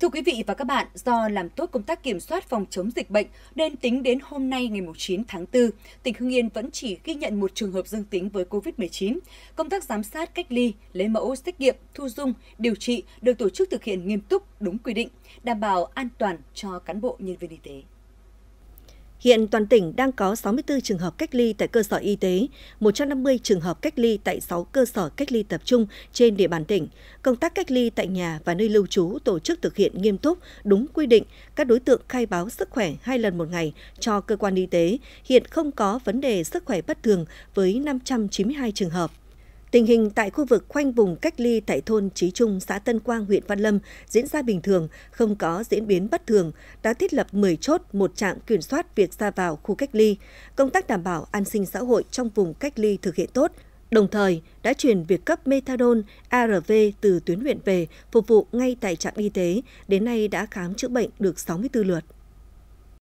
Thưa quý vị và các bạn, do làm tốt công tác kiểm soát phòng chống dịch bệnh nên tính đến hôm nay ngày 9 tháng 4, tỉnh Hưng Yên vẫn chỉ ghi nhận một trường hợp dương tính với COVID-19. Công tác giám sát, cách ly, lấy mẫu xét nghiệm, thu dung, điều trị được tổ chức thực hiện nghiêm túc, đúng quy định, đảm bảo an toàn cho cán bộ nhân viên y tế. Hiện toàn tỉnh đang có 64 trường hợp cách ly tại cơ sở y tế, 150 trường hợp cách ly tại 6 cơ sở cách ly tập trung trên địa bàn tỉnh. Công tác cách ly tại nhà và nơi lưu trú tổ chức thực hiện nghiêm túc, đúng quy định. Các đối tượng khai báo sức khỏe hai lần một ngày cho cơ quan y tế. Hiện không có vấn đề sức khỏe bất thường với 592 trường hợp. Tình hình tại khu vực khoanh vùng cách ly tại thôn Trí Trung, xã Tân Quang, huyện Văn Lâm diễn ra bình thường, không có diễn biến bất thường, đã thiết lập 10 chốt, một trạm kiểm soát việc ra vào khu cách ly. Công tác đảm bảo an sinh xã hội trong vùng cách ly thực hiện tốt, đồng thời đã chuyển việc cấp methadone ARV từ tuyến huyện về phục vụ ngay tại trạm y tế, đến nay đã khám chữa bệnh được 64 lượt.